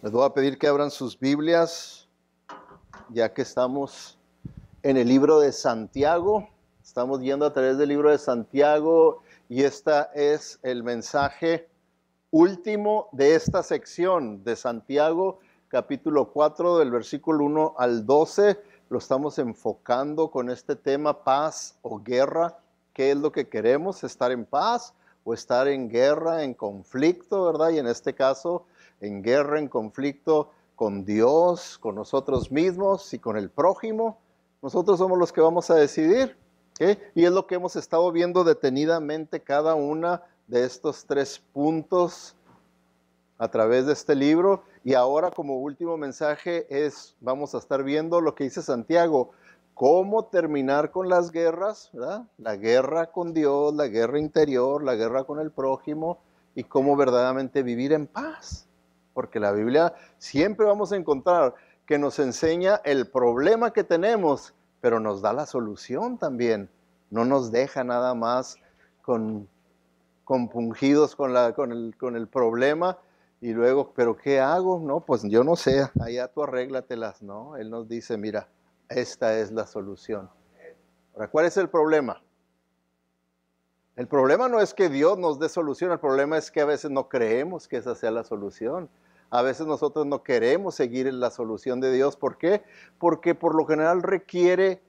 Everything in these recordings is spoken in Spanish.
Les voy a pedir que abran sus Biblias, ya que estamos en el libro de Santiago. Estamos yendo a través del libro de Santiago y esta es el mensaje último de esta sección de Santiago, capítulo 4, del versículo 1 al 12. Lo estamos enfocando con este tema paz o guerra. ¿Qué es lo que queremos? ¿Estar en paz o estar en guerra, en conflicto, verdad? Y en este caso en guerra, en conflicto con Dios, con nosotros mismos y con el prójimo. Nosotros somos los que vamos a decidir. Y es lo que hemos estado viendo detenidamente cada una de estos tres puntos a través de este libro. Y ahora como último mensaje es, vamos a estar viendo lo que dice Santiago, cómo terminar con las guerras, La guerra con Dios, la guerra interior, la guerra con el prójimo y cómo verdaderamente vivir en paz porque la Biblia siempre vamos a encontrar que nos enseña el problema que tenemos, pero nos da la solución también. No nos deja nada más con, compungidos con, el, con el problema y luego, ¿pero qué hago? No, pues yo no sé, allá tú arréglatelas, ¿no? Él nos dice, mira, esta es la solución. Ahora, ¿cuál es el problema? El problema no es que Dios nos dé solución, el problema es que a veces no creemos que esa sea la solución. A veces nosotros no queremos seguir en la solución de Dios. ¿Por qué? Porque por lo general requiere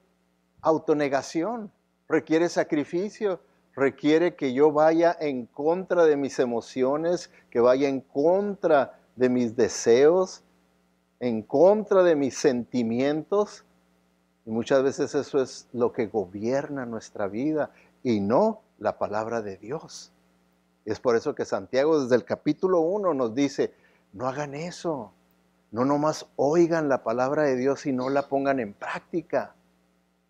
autonegación, requiere sacrificio, requiere que yo vaya en contra de mis emociones, que vaya en contra de mis deseos, en contra de mis sentimientos. Y muchas veces eso es lo que gobierna nuestra vida y no la palabra de Dios. Es por eso que Santiago desde el capítulo 1 nos dice, no hagan eso. No nomás oigan la palabra de Dios y no la pongan en práctica.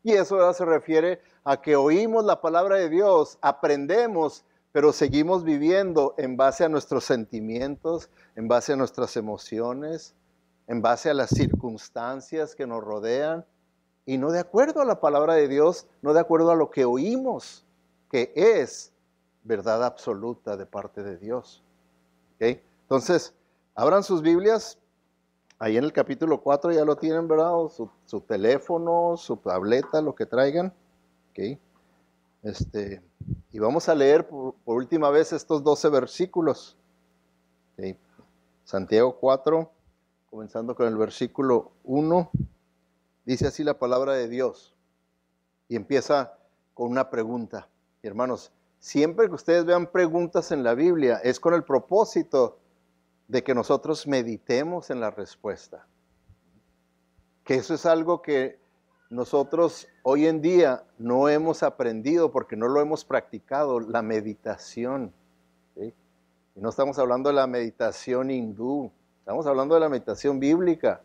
Y eso se refiere a que oímos la palabra de Dios, aprendemos, pero seguimos viviendo en base a nuestros sentimientos, en base a nuestras emociones, en base a las circunstancias que nos rodean y no de acuerdo a la palabra de Dios, no de acuerdo a lo que oímos, que es verdad absoluta de parte de Dios. ¿Okay? Entonces, Abran sus Biblias, ahí en el capítulo 4 ya lo tienen, ¿verdad? su, teléfono, su tableta, lo que traigan. Este, y vamos a leer por, última vez estos 12 versículos. Santiago 4, comenzando con el versículo 1, dice así la palabra de Dios. Y empieza con una pregunta. Hermanos, siempre que ustedes vean preguntas en la Biblia, es con el propósito de que nosotros meditemos en la respuesta. Que eso es algo que nosotros hoy en día no hemos aprendido porque no lo hemos practicado, la meditación. Y no estamos hablando de la meditación hindú, estamos hablando de la meditación bíblica.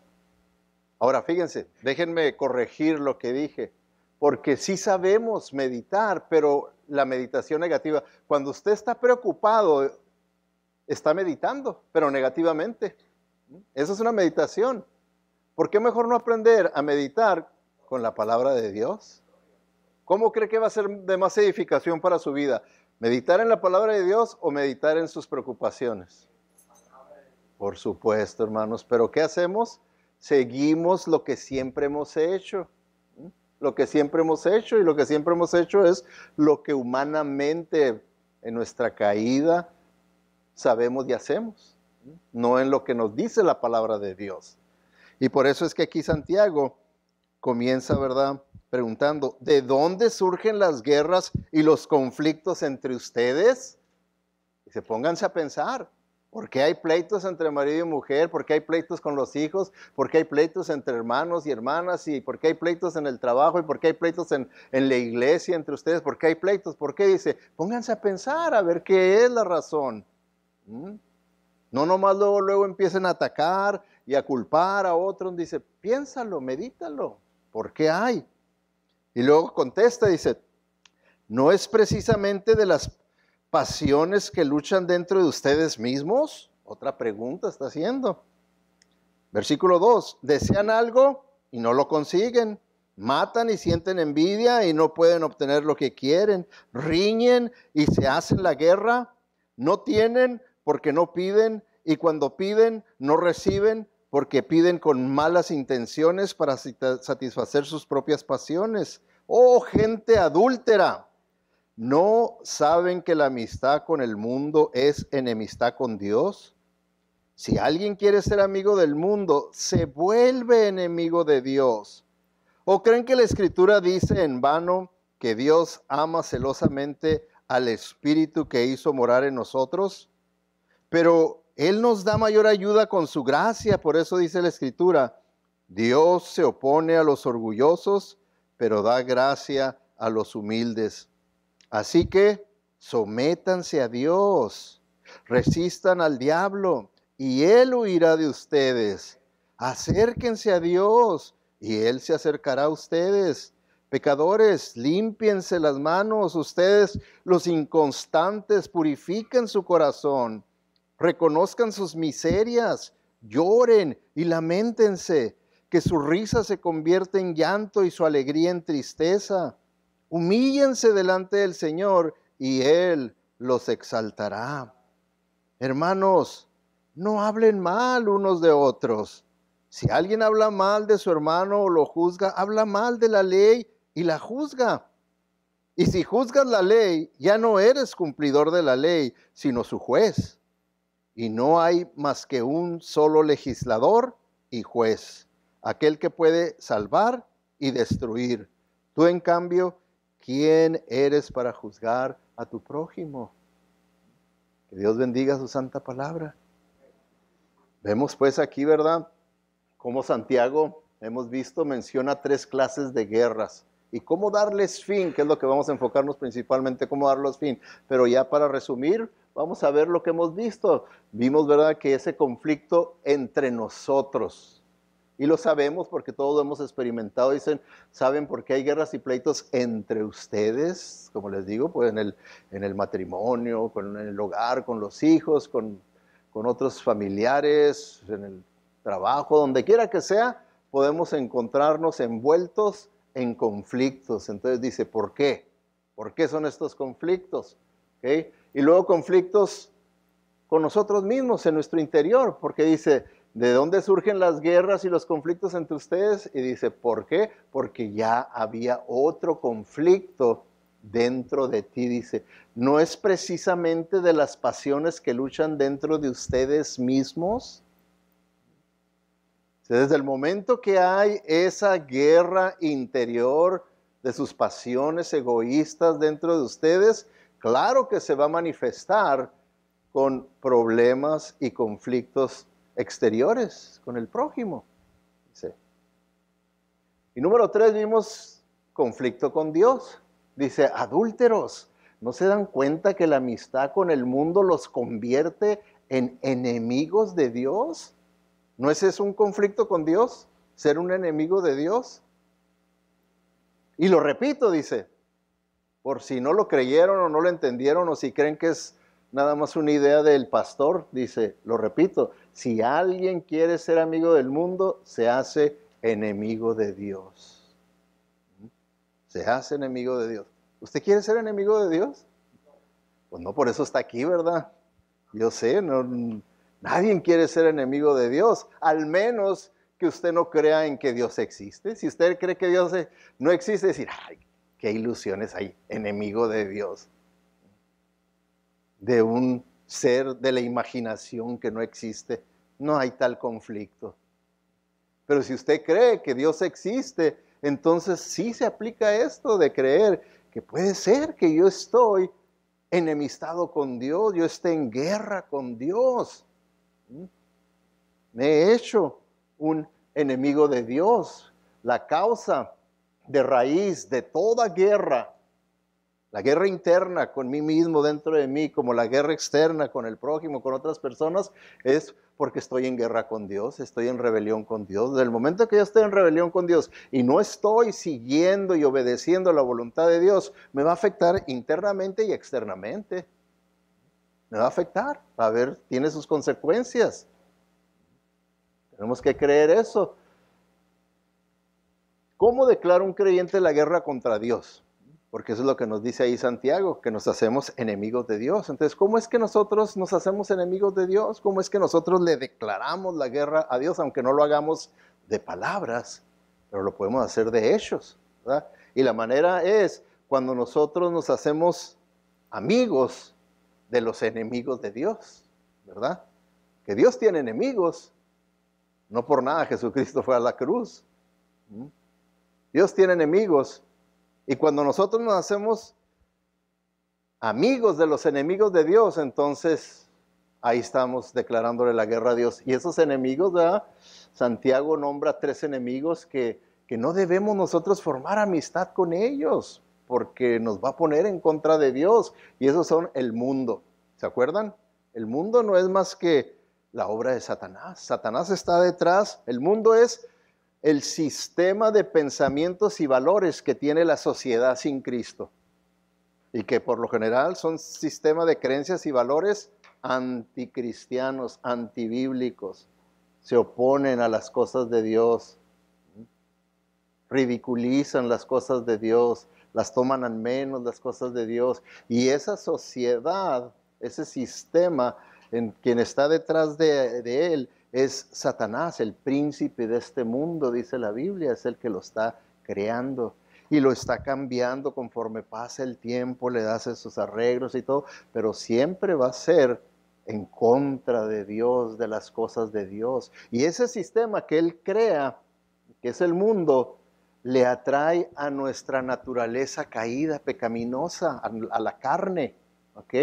Ahora, fíjense, déjenme corregir lo que dije, porque sí sabemos meditar, pero la meditación negativa, cuando usted está preocupado está meditando, pero negativamente. Esa es una meditación. ¿Por qué mejor no aprender a meditar con la palabra de Dios? ¿Cómo cree que va a ser de más edificación para su vida? ¿Meditar en la palabra de Dios o meditar en sus preocupaciones? Por supuesto, hermanos, pero ¿qué hacemos? Seguimos lo que siempre hemos hecho. Lo que siempre hemos hecho y lo que siempre hemos hecho es lo que humanamente en nuestra caída, sabemos y hacemos, no en lo que nos dice la palabra de Dios. Y por eso es que aquí Santiago comienza, ¿verdad? Preguntando, ¿de dónde surgen las guerras y los conflictos entre ustedes? Y se pónganse a pensar, ¿por qué hay pleitos entre marido y mujer? ¿Por qué hay pleitos con los hijos? ¿Por qué hay pleitos entre hermanos y hermanas? ¿Y por qué hay pleitos en el trabajo? ¿Y por qué hay pleitos en, en la iglesia entre ustedes? ¿Por qué hay pleitos? ¿Por qué dice? Pónganse a pensar a ver qué es la razón. ¿Mm? No nomás luego, luego empiecen a atacar y a culpar a otros. Dice, piénsalo, medítalo. ¿Por qué hay? Y luego contesta, dice, ¿no es precisamente de las pasiones que luchan dentro de ustedes mismos? Otra pregunta está haciendo. Versículo 2, desean algo y no lo consiguen. Matan y sienten envidia y no pueden obtener lo que quieren. Riñen y se hacen la guerra. No tienen porque no piden y cuando piden no reciben porque piden con malas intenciones para satisfacer sus propias pasiones. Oh, gente adúltera, ¿no saben que la amistad con el mundo es enemistad con Dios? Si alguien quiere ser amigo del mundo, se vuelve enemigo de Dios. ¿O creen que la escritura dice en vano que Dios ama celosamente al Espíritu que hizo morar en nosotros? Pero Él nos da mayor ayuda con su gracia, por eso dice la Escritura, Dios se opone a los orgullosos, pero da gracia a los humildes. Así que sométanse a Dios, resistan al diablo y Él huirá de ustedes. Acérquense a Dios y Él se acercará a ustedes. Pecadores, límpiense las manos, ustedes los inconstantes, purifiquen su corazón reconozcan sus miserias, lloren y lamentense, que su risa se convierta en llanto y su alegría en tristeza. Humíllense delante del Señor y Él los exaltará. Hermanos, no hablen mal unos de otros. Si alguien habla mal de su hermano o lo juzga, habla mal de la ley y la juzga. Y si juzgas la ley, ya no eres cumplidor de la ley, sino su juez y no hay más que un solo legislador y juez, aquel que puede salvar y destruir. Tú, en cambio, ¿quién eres para juzgar a tu prójimo? Que Dios bendiga su santa palabra. Vemos pues aquí, ¿verdad? Como Santiago, hemos visto, menciona tres clases de guerras y cómo darles fin, que es lo que vamos a enfocarnos principalmente, cómo darles fin. Pero ya para resumir, vamos a ver lo que hemos visto. Vimos, ¿verdad?, que ese conflicto entre nosotros, y lo sabemos porque todos hemos experimentado, dicen, ¿saben por qué hay guerras y pleitos entre ustedes? Como les digo, pues en el, en el matrimonio, con, en el hogar, con los hijos, con, otros familiares, en el trabajo, donde quiera que sea, podemos encontrarnos envueltos en conflictos. Entonces dice, ¿por qué? ¿Por qué son estos conflictos? ¿Okay? Y luego conflictos con nosotros mismos, en nuestro interior, porque dice, ¿de dónde surgen las guerras y los conflictos entre ustedes? Y dice, ¿por qué? Porque ya había otro conflicto dentro de ti, dice. ¿No es precisamente de las pasiones que luchan dentro de ustedes mismos? Desde el momento que hay esa guerra interior de sus pasiones egoístas dentro de ustedes, claro que se va a manifestar con problemas y conflictos exteriores con el prójimo. Y número tres, vimos conflicto con Dios. Dice, adúlteros, ¿no se dan cuenta que la amistad con el mundo los convierte en enemigos de Dios? ¿No es eso un conflicto con Dios? ¿Ser un enemigo de Dios? Y lo repito, dice, por si no lo creyeron o no lo entendieron o si creen que es nada más una idea del pastor, dice, lo repito, si alguien quiere ser amigo del mundo, se hace enemigo de Dios. ¿Mm? Se hace enemigo de Dios. ¿Usted quiere ser enemigo de Dios? Pues no, por eso está aquí, ¿verdad? Yo sé, nadie quiere ser enemigo de Dios, al menos que usted no crea en que Dios existe. Si usted cree que Dios no existe, decir, ay, ¿Qué ilusiones hay? Enemigo de Dios. De un ser de la imaginación que no existe. No hay tal conflicto. Pero si usted cree que Dios existe, entonces sí se aplica esto de creer que puede ser que yo estoy enemistado con Dios, yo esté en guerra con Dios. ¿Mm? Me he hecho un enemigo de Dios. La causa de raíz de toda guerra, la guerra interna con mí mismo dentro de mí, como la guerra externa con el prójimo, con otras personas, es porque estoy en guerra con Dios, estoy en rebelión con Dios. Desde el momento que yo estoy en rebelión con Dios y no estoy siguiendo y obedeciendo la voluntad de Dios, me va a afectar internamente y externamente. Me va a afectar. A ver, tiene sus consecuencias. Tenemos que creer eso. ¿Cómo declara un creyente la guerra contra Dios? Porque eso es lo que nos dice ahí Santiago, que nos hacemos enemigos de Dios. Entonces, ¿cómo es que nosotros nos hacemos enemigos de Dios? ¿Cómo es que nosotros le declaramos la guerra a Dios, aunque no lo hagamos de palabras, pero lo podemos hacer de hechos? Y la manera es cuando nosotros nos hacemos amigos de los enemigos de Dios, ¿verdad? Que Dios tiene enemigos. No por nada Jesucristo fue a la cruz. Dios tiene enemigos. Y cuando nosotros nos hacemos amigos de los enemigos de Dios, entonces ahí estamos declarándole la guerra a Dios. Y esos enemigos, Santiago nombra tres enemigos que, que no debemos nosotros formar amistad con ellos, porque nos va a poner en contra de Dios. Y esos son el mundo. ¿Se acuerdan? El mundo no es más que la obra de Satanás. Satanás está detrás. El mundo es el sistema de pensamientos y valores que tiene la sociedad sin Cristo. Y que por lo general son sistemas de creencias y valores anticristianos, antibíblicos. Se oponen a las cosas de Dios, ridiculizan las cosas de Dios, las toman al menos las cosas de Dios. Y esa sociedad, ese sistema en quien está detrás de él, es Satanás, el príncipe de este mundo, dice la Biblia, es el que lo está creando y lo está cambiando conforme pasa el tiempo, le das esos arreglos y todo, pero siempre va a ser en contra de Dios, de las cosas de Dios. Y ese sistema que Él crea, que es el mundo, le atrae a nuestra naturaleza caída, pecaminosa, a, la carne, ¿ok?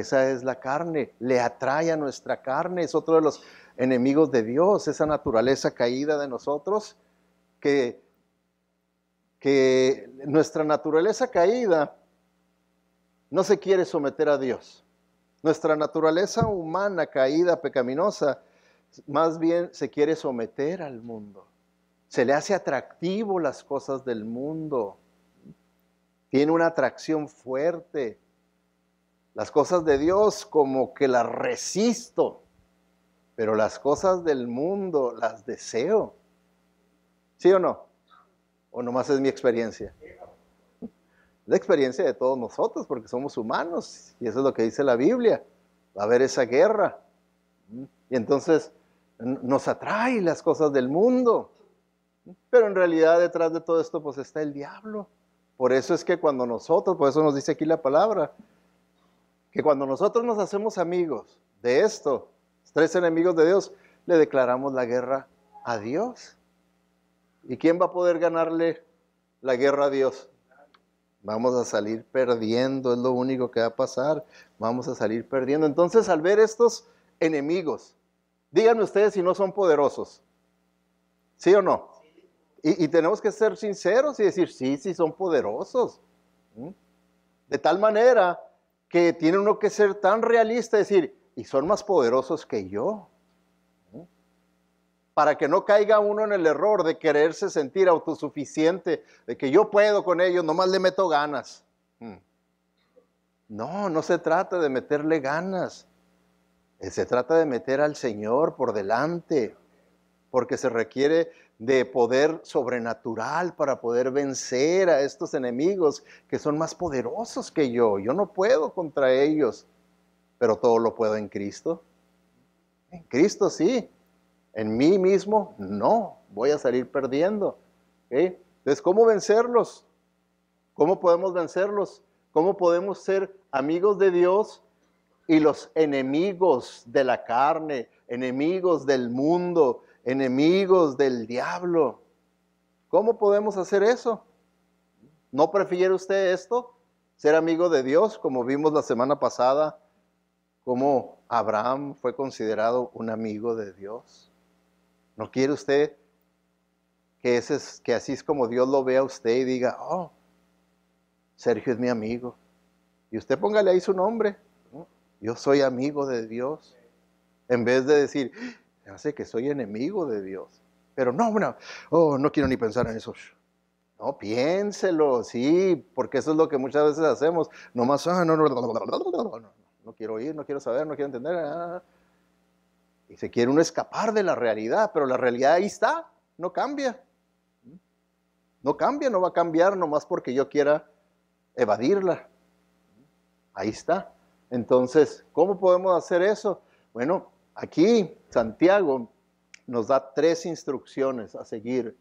Esa es la carne, le atrae a nuestra carne, es otro de los enemigos de Dios, esa naturaleza caída de nosotros, que, nuestra naturaleza caída no se quiere someter a Dios. Nuestra naturaleza humana caída, pecaminosa, más bien se quiere someter al mundo. Se le hace atractivo las cosas del mundo. Tiene una atracción fuerte las cosas de Dios como que las resisto, pero las cosas del mundo las deseo. ¿Sí o no? ¿O nomás es mi experiencia? La experiencia de todos nosotros, porque somos humanos, y eso es lo que dice la Biblia. Va a haber esa guerra. Y entonces nos atrae las cosas del mundo. Pero en realidad detrás de todo esto pues está el diablo. Por eso es que cuando nosotros, por eso nos dice aquí la palabra, que cuando nosotros nos hacemos amigos de esto, tres enemigos de Dios, le declaramos la guerra a Dios. ¿Y quién va a poder ganarle la guerra a Dios? Vamos a salir perdiendo, es lo único que va a pasar. Vamos a salir perdiendo. Entonces, al ver estos enemigos, díganme ustedes si no son poderosos. ¿Sí o no? Y, tenemos que ser sinceros y decir, sí, sí, son poderosos. ¿Mm? De tal manera que tiene uno que ser tan realista, decir, y son más poderosos que yo. Para que no caiga uno en el error de quererse sentir autosuficiente, de que yo puedo con ellos, nomás le meto ganas. Mm. No, no se trata de meterle ganas. Eh, se trata de meter al Señor por delante porque se requiere de poder sobrenatural para poder vencer a estos enemigos que son más poderosos que yo. Yo no puedo contra ellos, pero todo lo puedo en Cristo. En Cristo sí, en mí mismo no, voy a salir perdiendo. Entonces, ¿cómo vencerlos? ¿Cómo podemos vencerlos? ¿Cómo podemos ser amigos de Dios y los enemigos de la carne, enemigos del mundo, enemigos del diablo. ¿Cómo podemos hacer eso? ¿No prefiere usted esto? Ser amigo de Dios, como vimos la semana pasada, como Abraham fue considerado un amigo de Dios. ¿No quiere usted que, ese que así es como Dios lo vea a usted y diga, oh, Sergio es mi amigo? Y usted póngale ahí su nombre. Yo soy amigo de Dios. En vez de decir, hace que soy enemigo de Dios. Pero no, no, oh, no quiero ni pensar en eso. No, piénselo, sí, porque eso es lo que muchas veces hacemos. Nomás, no, no, no, quiero oír, no quiero saber, no quiero entender. Y se quiere uno escapar de la realidad, pero la realidad ahí está, no cambia. No cambia, no va a cambiar nomás porque yo quiera evadirla. Ahí está. Entonces, ¿cómo podemos hacer eso? Bueno, Aquí Santiago nos da tres instrucciones a seguir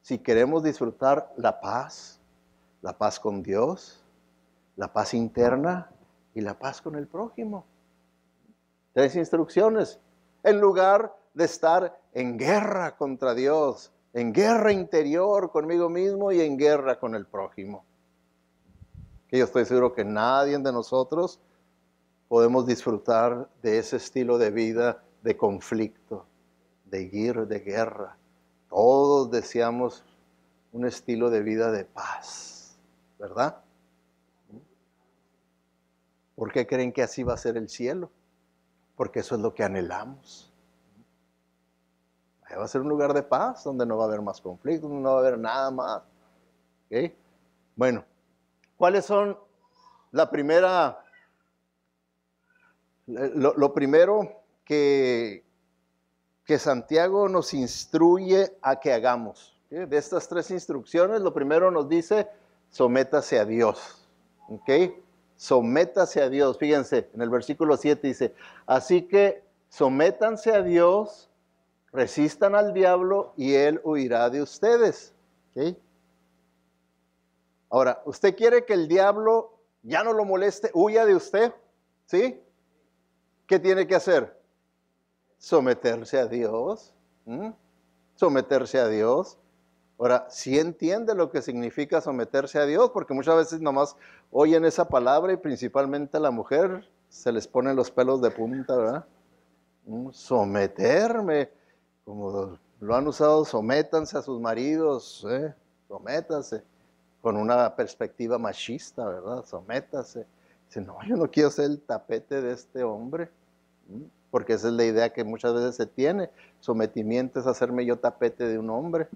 si queremos disfrutar la paz, la paz con Dios, la paz interna y la paz con el prójimo. Tres instrucciones. En lugar de estar en guerra contra Dios, en guerra interior conmigo mismo y en guerra con el prójimo. Que yo estoy seguro que nadie de nosotros podemos disfrutar de ese estilo de vida de conflicto, de de guerra. Todos deseamos un estilo de vida de paz, ¿verdad? ¿Por qué creen que así va a ser el cielo? Porque eso es lo que anhelamos. Ahí va a ser un lugar de paz donde no va a haber más conflictos, no va a haber nada más. Bueno, ¿cuáles son la primera eh, lo, primero que, Santiago nos instruye a que hagamos. De estas tres instrucciones, lo primero nos dice, sométase a Dios. ¿Ok? Sométase a Dios. Fíjense, en el versículo 7 dice, así que sométanse a Dios, resistan al diablo y él huirá de ustedes. ¿Ok? Ahora, ¿usted quiere que el diablo ya no lo moleste, huya de usted? ¿Sí? ¿qué tiene que hacer? Someterse a Dios. Someterse a Dios. Ahora, si entiende lo que significa someterse a Dios, porque muchas veces nomás oyen esa palabra y principalmente a la mujer se les ponen los pelos de punta, ¿verdad? Someterme, como lo han usado, sométanse a sus maridos, ¿eh? sométase, con una perspectiva machista, ¿verdad? Sométase Dice, no, yo no quiero ser el tapete de este hombre, porque esa es la idea que muchas veces se tiene. Sometimiento es hacerme yo tapete de un hombre.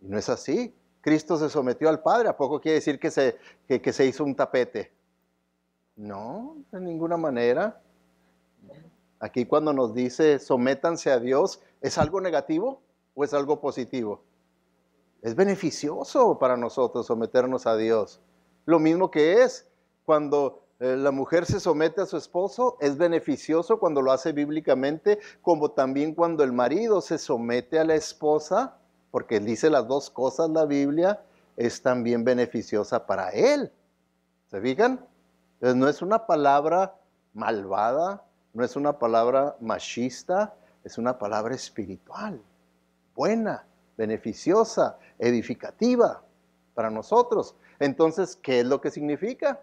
Y no es así. Cristo se sometió al Padre, ¿a poco quiere decir que se, que, que se hizo un tapete? No, de ninguna manera. Aquí cuando nos dice sométanse a Dios, ¿es algo negativo o es algo positivo? Es beneficioso para nosotros someternos a Dios. Lo mismo que es cuando eh, la mujer se somete a su esposo, es beneficioso cuando lo hace bíblicamente, como también cuando el marido se somete a la esposa, porque dice las dos cosas la Biblia, es también beneficiosa para él. ¿Se fijan? no es una palabra malvada, no es una palabra machista, es una palabra espiritual, buena, beneficiosa, edificativa para nosotros. Entonces, ¿qué es lo que significa?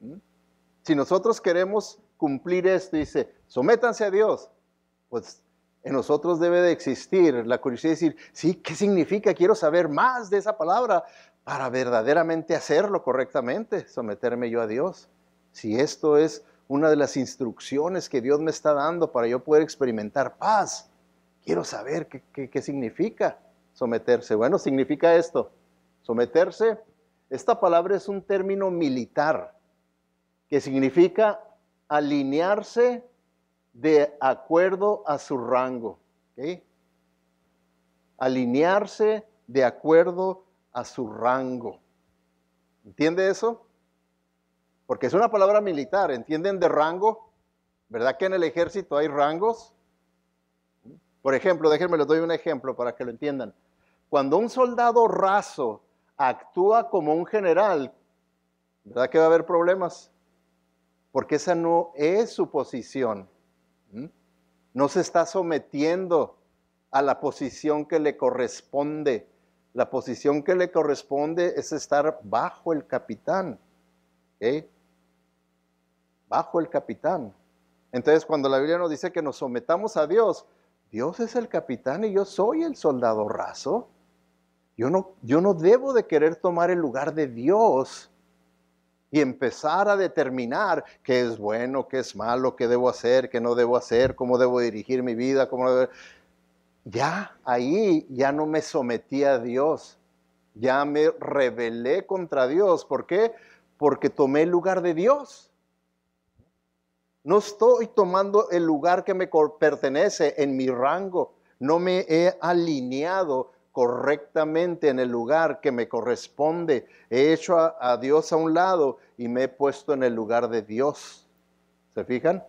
¿Mm? Si nosotros queremos cumplir esto, dice, sométanse a Dios, pues en nosotros debe de existir la curiosidad de decir, sí, ¿qué significa? Quiero saber más de esa palabra para verdaderamente hacerlo correctamente, someterme yo a Dios. Si esto es una de las instrucciones que Dios me está dando para yo poder experimentar paz, quiero saber qué, qué significa someterse. Bueno, significa esto, someterse esta palabra es un término militar que significa alinearse de acuerdo a su rango. Alinearse de acuerdo a su rango. ¿Entiende eso? Porque es una palabra militar, ¿entienden de rango? ¿Verdad que en el ejército hay rangos? Por ejemplo, déjenme les doy un ejemplo para que lo entiendan. Cuando un soldado raso actúa como un general, ¿verdad que va a haber problemas? Porque esa no es su posición. No se está sometiendo a la posición que le corresponde. La posición que le corresponde es estar bajo el capitán. Bajo el capitán. Entonces, cuando la Biblia nos dice que nos sometamos a Dios, Dios es el capitán y yo soy el soldado raso. Yo no, debo de querer tomar el lugar de Dios y empezar a determinar qué es bueno, qué es malo, qué debo hacer, qué no debo hacer, cómo debo dirigir mi vida, cómo Ya ahí ya no me sometí a Dios, ya me rebelé contra Dios. ¿Por qué? Porque tomé el lugar de Dios. No estoy tomando el lugar que me pertenece en mi rango. No me he alineado correctamente en el lugar que me corresponde. He hecho a, Dios a un lado y me he puesto en el lugar de Dios. ¿Se fijan?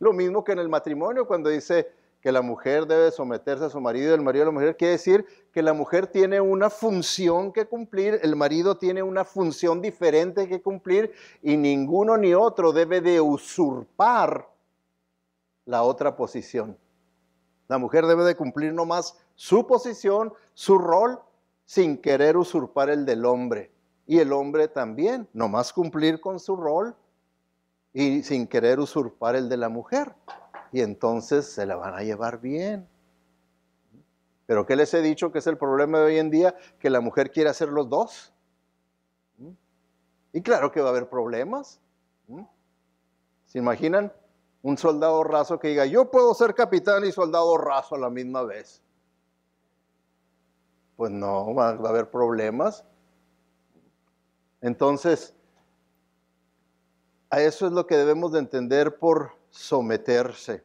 Lo mismo que en el matrimonio, cuando dice que la mujer debe someterse a su marido, y el marido a la mujer, quiere decir que la mujer tiene una función que cumplir, el marido tiene una función diferente que cumplir y ninguno ni otro debe de usurpar la otra posición. La mujer debe de cumplir más su posición, su rol, sin querer usurpar el del hombre. Y el hombre también, nomás cumplir con su rol y sin querer usurpar el de la mujer. Y entonces se la van a llevar bien. Pero ¿qué les he dicho que es el problema de hoy en día? Que la mujer quiere hacer los dos. Y claro que va a haber problemas. ¿Se imaginan? Un soldado raso que diga, yo puedo ser capitán y soldado raso a la misma vez pues no, va, a haber problemas. Entonces, a eso es lo que debemos de entender por someterse.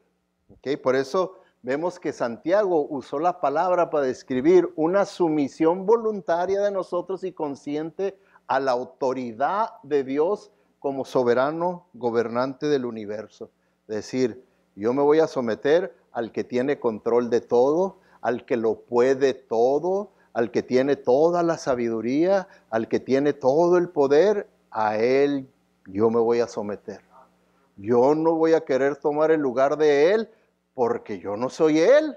Por eso vemos que Santiago usó la palabra para describir una sumisión voluntaria de nosotros y consciente a la autoridad de Dios como soberano gobernante del universo. Es decir, yo me voy a someter al que tiene control de todo, al que lo puede todo, al que tiene toda la sabiduría, al que tiene todo el poder, a Él yo me voy a someter. Yo no voy a querer tomar el lugar de Él porque yo no soy Él,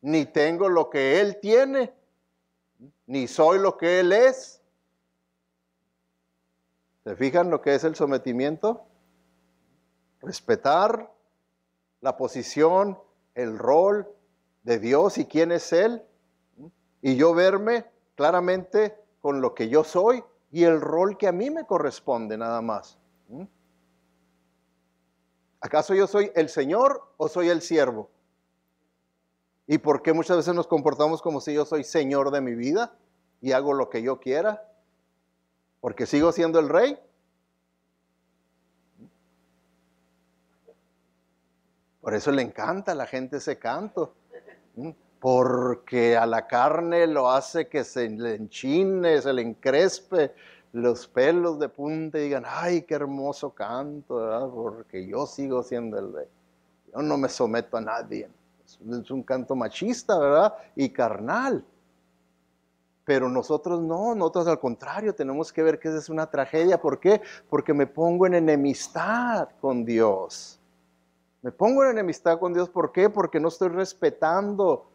ni tengo lo que Él tiene, ni soy lo que Él es. ¿Se fijan lo que es el sometimiento? Respetar la posición, el rol de Dios y quién es Él y yo verme claramente con lo que yo soy y el rol que a mí me corresponde nada más. ¿Acaso yo soy el Señor o soy el siervo? ¿Y por qué muchas veces nos comportamos como si yo soy Señor de mi vida y hago lo que yo quiera? ¿Porque sigo siendo el rey? Por eso le encanta a la gente ese canto porque a la carne lo hace que se le enchine, se le encrespe los pelos de punta y digan, ay, qué hermoso canto, ¿verdad? porque yo sigo siendo el rey, yo no me someto a nadie. Es un canto machista, ¿verdad? Y carnal. Pero nosotros no, nosotros al contrario, tenemos que ver que esa es una tragedia. ¿Por qué? Porque me pongo en enemistad con Dios. Me pongo en enemistad con Dios, ¿por qué? Porque no estoy respetando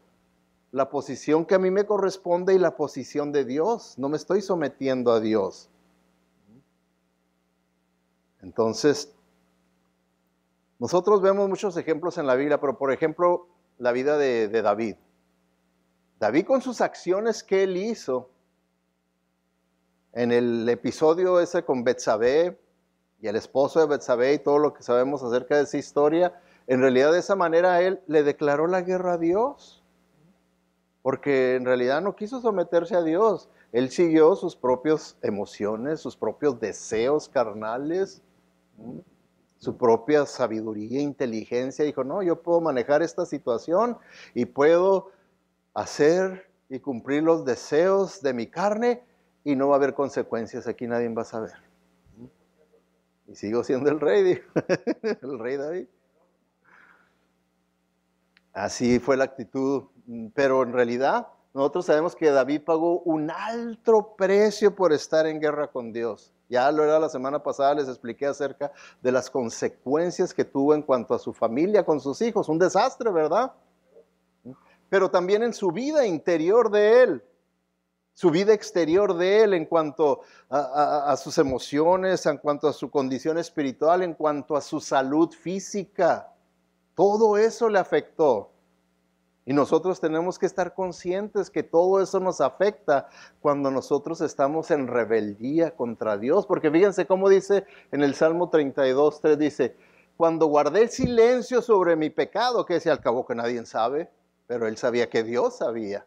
la posición que a mí me corresponde y la posición de Dios. No me estoy sometiendo a Dios. Entonces, nosotros vemos muchos ejemplos en la Biblia, pero por ejemplo, la vida de, David. David con sus acciones que él hizo en el episodio ese con Betsabé y el esposo de Betsabé y todo lo que sabemos acerca de esa historia, en realidad de esa manera él le declaró la guerra a Dios porque en realidad no quiso someterse a Dios. Él siguió sus propias emociones, sus propios deseos carnales, su propia sabiduría, e inteligencia. Dijo, no, yo puedo manejar esta situación y puedo hacer y cumplir los deseos de mi carne y no va a haber consecuencias. Aquí nadie va a saber. Y sigo siendo el rey, dijo, el rey David. Así fue la actitud, mm, pero en realidad nosotros sabemos que David pagó un alto precio por estar en guerra con Dios. Ya lo era la semana pasada, les expliqué acerca de las consecuencias que tuvo en cuanto a su familia con sus hijos. Un desastre, ¿verdad? Pero también en su vida interior de él, su vida exterior de él en cuanto a, sus emociones, en cuanto a su condición espiritual, en cuanto a su salud física. Todo eso le afectó. Y nosotros tenemos que estar conscientes que todo eso nos afecta cuando nosotros estamos en rebeldía contra Dios. Porque fíjense cómo dice en el Salmo 32, 3, dice, cuando guardé el silencio sobre mi pecado, que se al cabo que nadie sabe, pero él sabía que Dios sabía.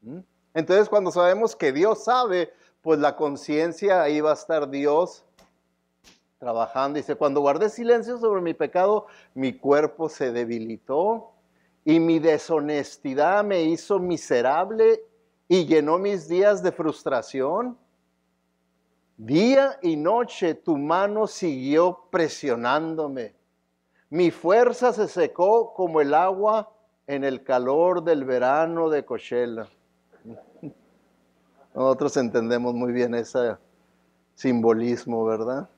¿Mm? Entonces cuando sabemos que Dios sabe, pues la conciencia ahí va a estar Dios trabajando. Dice, cuando guardé silencio sobre mi pecado, mi cuerpo se debilitó y mi deshonestidad me hizo miserable y llenó mis días de frustración. Día y noche tu mano siguió presionándome. Mi fuerza se secó como el agua en el calor del verano de Coachella. Nosotros entendemos muy bien ese simbolismo, ¿verdad?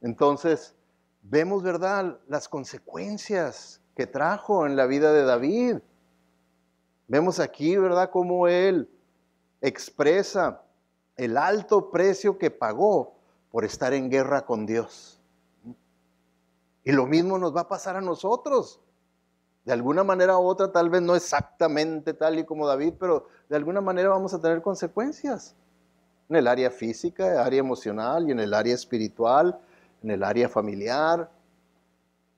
Entonces, vemos, ¿verdad?, las consecuencias que trajo en la vida de David. Vemos aquí, ¿verdad?, cómo él expresa el alto precio que pagó por estar en guerra con Dios. Y lo mismo nos va a pasar a nosotros. De alguna manera u otra, tal vez no exactamente tal y como David, pero de alguna manera vamos a tener consecuencias. En el área física, el área emocional y en el área espiritual, en el área familiar.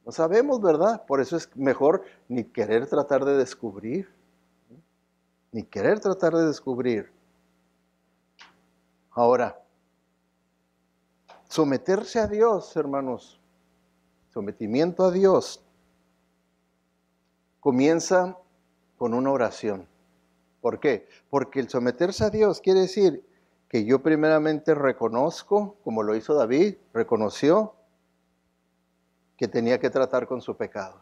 No sabemos, ¿verdad? Por eso es mejor ni querer tratar de descubrir, ni querer tratar de descubrir. Ahora, someterse a Dios, hermanos, sometimiento a Dios, comienza con una oración. ¿Por qué? Porque el someterse a Dios quiere decir que yo primeramente reconozco, como lo hizo David, reconoció que tenía que tratar con su pecado,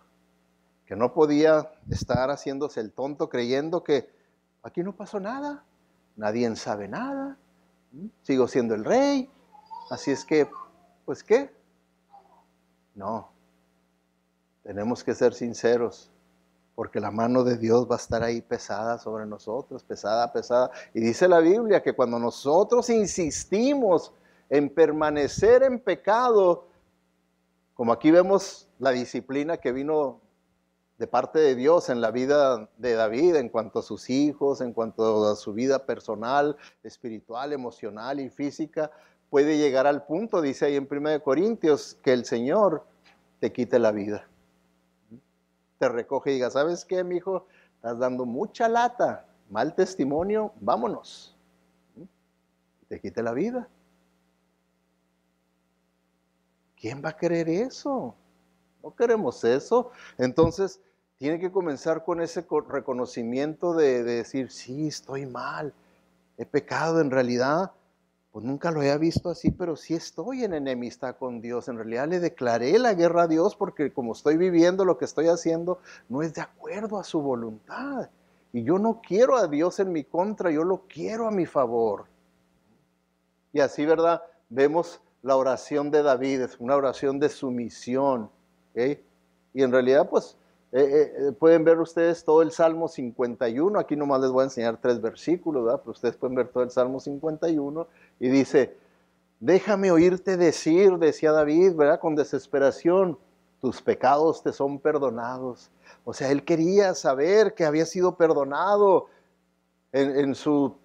que no podía estar haciéndose el tonto creyendo que aquí no pasó nada, nadie sabe nada, sigo siendo el rey, así es que, pues qué, no, tenemos que ser sinceros porque la mano de Dios va a estar ahí pesada sobre nosotros, pesada, pesada. Y dice la Biblia que cuando nosotros insistimos en permanecer en pecado, como aquí vemos la disciplina que vino de parte de Dios en la vida de David, en cuanto a sus hijos, en cuanto a su vida personal, espiritual, emocional y física, puede llegar al punto, dice ahí en 1 Corintios, que el Señor te quite la vida te recoge y diga, ¿sabes qué, mi hijo? Estás dando mucha lata, mal testimonio, vámonos. ¿Mm? Te quite la vida. ¿Quién va a querer eso? No queremos eso. Entonces, tiene que comenzar con ese reconocimiento de, de decir, sí, estoy mal, he pecado en realidad, pues nunca lo he visto así, pero sí estoy en enemistad con Dios. En realidad le declaré la guerra a Dios porque como estoy viviendo, lo que estoy haciendo no es de acuerdo a su voluntad. Y yo no quiero a Dios en mi contra, yo lo quiero a mi favor. Y así, ¿verdad? Vemos la oración de David, es una oración de sumisión. ¿eh? Y en realidad, pues, eh, eh, pueden ver ustedes todo el Salmo 51, aquí nomás les voy a enseñar tres versículos, ¿verdad? Pero ustedes pueden ver todo el Salmo 51 y dice, déjame oírte decir, decía David, ¿verdad? Con desesperación, tus pecados te son perdonados. O sea, él quería saber que había sido perdonado en, su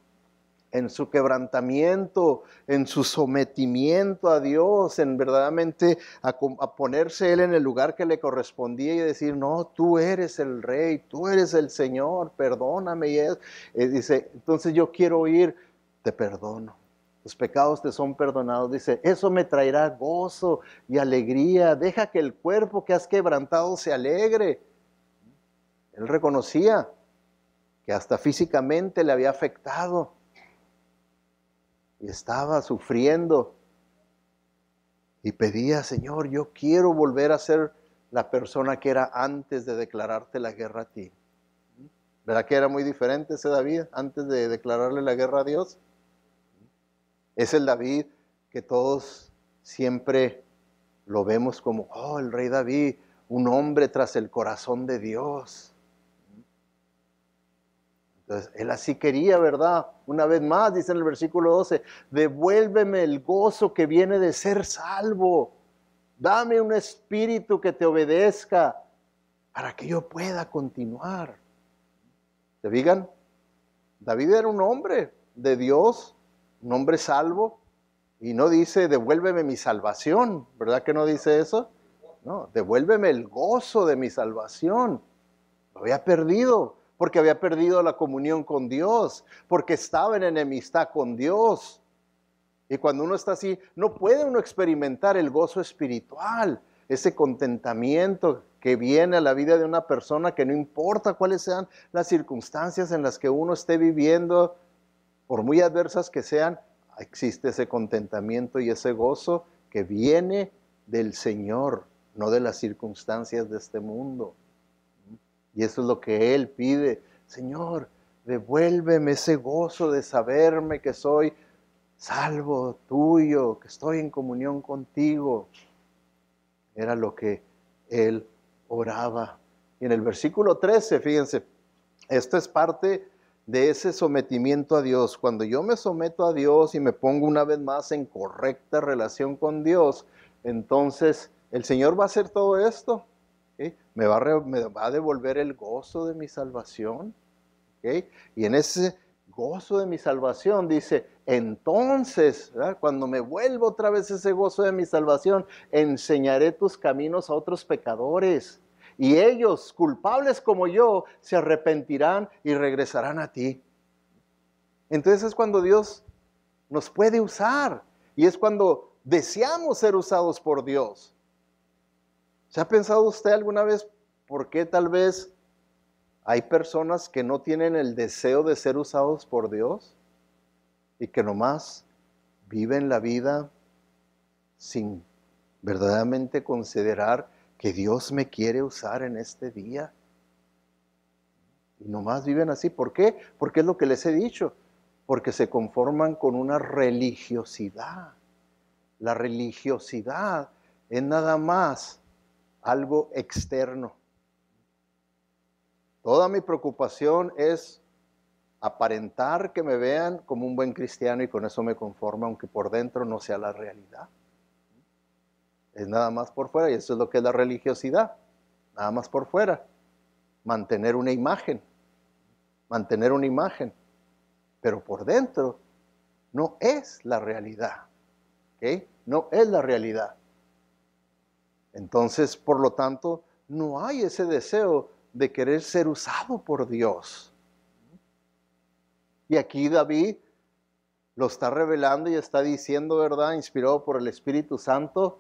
en su quebrantamiento, en su sometimiento a Dios, en verdaderamente a, ponerse Él en el lugar que le correspondía y decir, no, tú eres el Rey, tú eres el Señor, perdóname. Y eh, dice, entonces yo quiero oír, te perdono los pecados te son perdonados. Dice, eso me traerá gozo y alegría. Deja que el cuerpo que has quebrantado se alegre. Él reconocía que hasta físicamente le había afectado y estaba sufriendo y pedía, Señor, yo quiero volver a ser la persona que era antes de declararte la guerra a ti. ¿Verdad que era muy diferente ese David antes de declararle la guerra a Dios? Es el David que todos siempre lo vemos como, oh, el rey David, un hombre tras el corazón de Dios. Entonces, él así quería, ¿verdad? Una vez más, dice en el versículo 12, devuélveme el gozo que viene de ser salvo. Dame un espíritu que te obedezca para que yo pueda continuar. ¿Te digan? David era un hombre de Dios, hombre salvo, y no dice devuélveme mi salvación, ¿verdad que no dice eso? No, devuélveme el gozo de mi salvación. Lo había perdido, porque había perdido la comunión con Dios, porque estaba en enemistad con Dios. Y cuando uno está así, no puede uno experimentar el gozo espiritual, ese contentamiento que viene a la vida de una persona que no importa cuáles sean las circunstancias en las que uno esté viviendo, por muy adversas que sean, existe ese contentamiento y ese gozo que viene del Señor, no de las circunstancias de este mundo. Y eso es lo que Él pide. Señor, devuélveme ese gozo de saberme que soy salvo tuyo, que estoy en comunión contigo. Era lo que Él oraba. Y en el versículo 13, fíjense, esto es parte de ese sometimiento a Dios. Cuando yo me someto a Dios y me pongo una vez más en correcta relación con Dios, entonces el Señor va a hacer todo esto. Me, va a devolver el gozo de mi salvación. Y en ese gozo de mi salvación dice, entonces, cuando me vuelvo otra vez ese gozo de mi salvación, enseñaré tus caminos a otros pecadores y ellos, culpables como yo, se arrepentirán y regresarán a ti. Entonces es cuando Dios nos puede usar y es cuando deseamos ser usados por Dios. ¿Se ha pensado usted alguna vez por qué tal vez hay personas que no tienen el deseo de ser usados por Dios y que nomás viven la vida sin verdaderamente considerar que Dios me quiere usar en este día. Y nomás viven así. ¿Por qué? Porque es lo que les he dicho. Porque se conforman con una religiosidad. La religiosidad es nada más algo externo. Toda mi preocupación es aparentar que me vean como un buen cristiano y con eso me conformo, aunque por dentro no sea la realidad. Es nada más por fuera, y eso es lo que es la religiosidad, nada más por fuera. Mantener una imagen, mantener una imagen, pero por dentro no es la realidad, ¿ok? No es la realidad. Entonces, por lo tanto, no hay ese deseo de querer ser usado por Dios. Y aquí David lo está revelando y está diciendo, ¿verdad? Inspirado por el Espíritu Santo,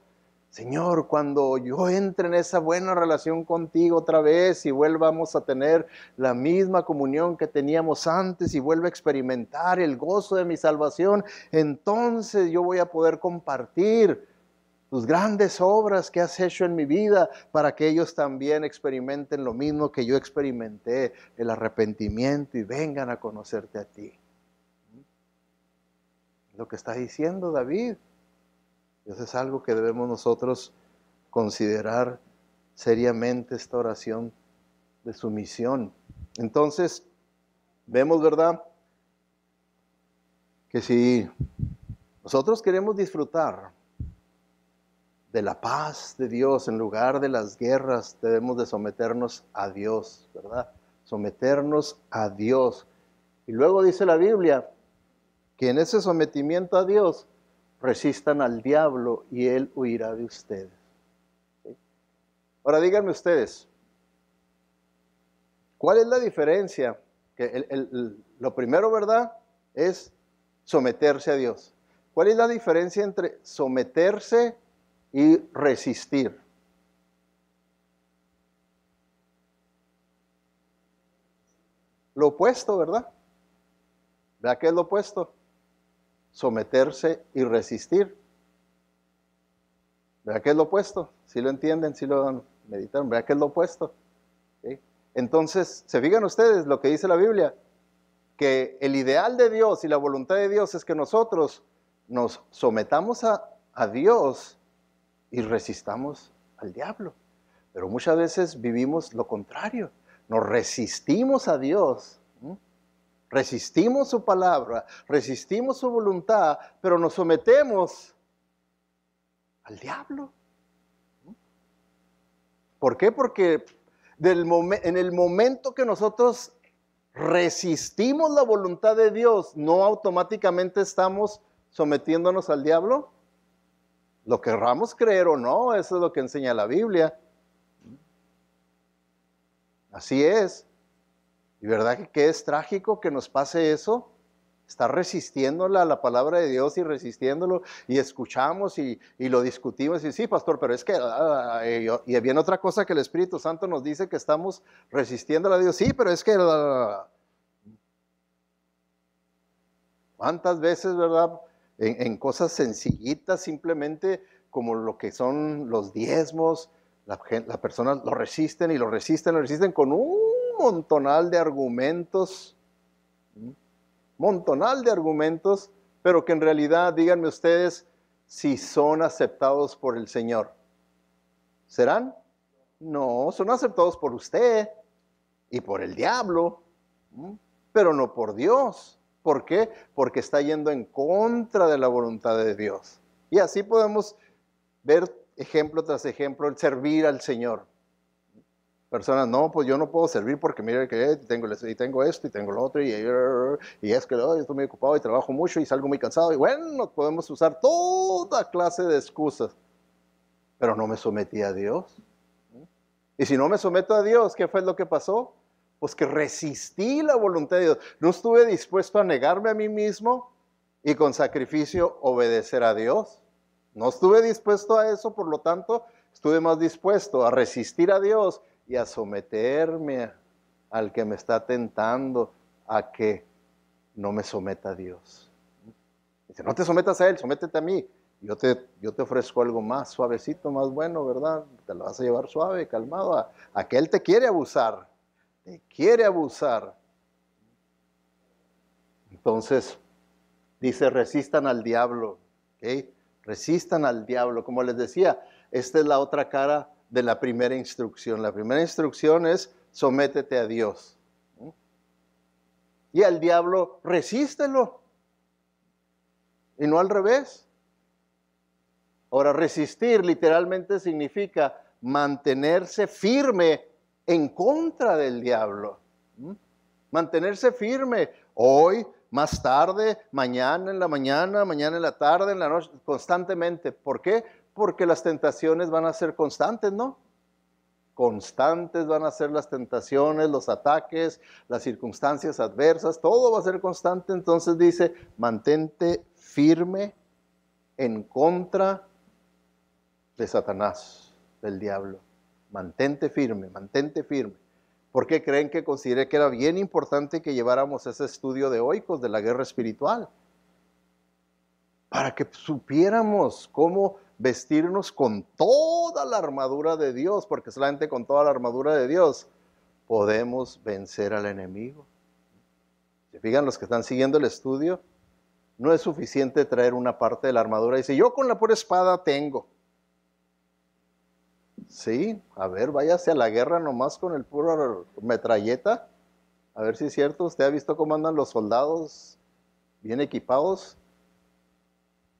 Señor, cuando yo entre en esa buena relación contigo otra vez y vuelvamos a tener la misma comunión que teníamos antes y vuelva a experimentar el gozo de mi salvación, entonces yo voy a poder compartir tus grandes obras que has hecho en mi vida para que ellos también experimenten lo mismo que yo experimenté, el arrepentimiento y vengan a conocerte a ti. ¿Mm? Lo que está diciendo David eso es algo que debemos nosotros considerar seriamente esta oración de sumisión. Entonces, vemos, ¿verdad? Que si nosotros queremos disfrutar de la paz de Dios en lugar de las guerras, debemos de someternos a Dios, ¿verdad? Someternos a Dios. Y luego dice la Biblia que en ese sometimiento a Dios resistan al diablo y él huirá de ustedes. Ahora díganme ustedes, ¿cuál es la diferencia? Que lo primero, ¿verdad? Es someterse a Dios. ¿Cuál es la diferencia entre someterse y resistir? Lo opuesto, ¿verdad? ¿Verdad que es lo opuesto? someterse y resistir. ¿Verdad que es lo opuesto? Si lo entienden, si lo meditaron, ¿verdad que es lo opuesto? Entonces, se fijan ustedes lo que dice la Biblia, que el ideal de Dios y la voluntad de Dios es que nosotros nos sometamos a, a Dios y resistamos al diablo. Pero muchas veces vivimos lo contrario, nos resistimos a Dios Resistimos su palabra, resistimos su voluntad, pero nos sometemos al diablo. ¿Por qué? Porque en el momento que nosotros resistimos la voluntad de Dios, no automáticamente estamos sometiéndonos al diablo. Lo querramos creer o no, eso es lo que enseña la Biblia. Así es. ¿Y verdad que, es trágico que nos pase eso? Está resistiéndola a la palabra de Dios y resistiéndolo, y escuchamos y, y lo discutimos, y sí, pastor, pero es que, ah, ah, ah", y, viene otra cosa que el Espíritu Santo nos dice que estamos resistiéndola a Dios, sí, pero es que, ¿cuántas veces, verdad? En, cosas sencillitas, simplemente como lo que son los diezmos, las la personas lo resisten y lo resisten, lo resisten con un montonal de argumentos, montonal de argumentos, pero que en realidad, díganme ustedes, si son aceptados por el Señor. ¿Serán? No, son aceptados por usted y por el diablo, pero no por Dios. ¿Por qué? Porque está yendo en contra de la voluntad de Dios. Y así podemos ver ejemplo tras ejemplo el servir al Señor personas, no, pues yo no puedo servir porque mire que eh, tengo, y tengo esto y tengo lo otro y, y es que estoy muy ocupado y trabajo mucho y salgo muy cansado y bueno, podemos usar toda clase de excusas, pero no me sometí a Dios. Y si no me someto a Dios, ¿qué fue lo que pasó? Pues que resistí la voluntad de Dios. No estuve dispuesto a negarme a mí mismo y con sacrificio obedecer a Dios. No estuve dispuesto a eso, por lo tanto, estuve más dispuesto a resistir a Dios y a someterme al que me está tentando a que no me someta a Dios. Dice, no te sometas a Él, sométete a mí. Yo te, yo te ofrezco algo más suavecito, más bueno, ¿verdad? Te lo vas a llevar suave, calmado, a, que Él te quiere abusar. Te quiere abusar. Entonces, dice, resistan al diablo. Resistan al diablo. Como les decía, esta es la otra cara de la primera instrucción. La primera instrucción es sométete a Dios. Y al diablo resístelo. Y no al revés. Ahora, resistir literalmente significa mantenerse firme en contra del diablo. Mantenerse firme hoy, más tarde, mañana en la mañana, mañana en la tarde, en la noche, constantemente. ¿Por qué? Porque las tentaciones van a ser constantes, ¿no? Constantes van a ser las tentaciones, los ataques, las circunstancias adversas, todo va a ser constante. Entonces dice, mantente firme en contra de Satanás, del diablo. Mantente firme, mantente firme. ¿Por qué creen que consideré que era bien importante que lleváramos ese estudio de Pues de la guerra espiritual? Para que supiéramos cómo vestirnos con toda la armadura de Dios, porque solamente con toda la armadura de Dios podemos vencer al enemigo. ¿Se fijan los que están siguiendo el estudio? No es suficiente traer una parte de la armadura. Dice, yo con la pura espada tengo. Sí, a ver, váyase a la guerra nomás con el puro metralleta. A ver si es cierto, usted ha visto cómo andan los soldados bien equipados.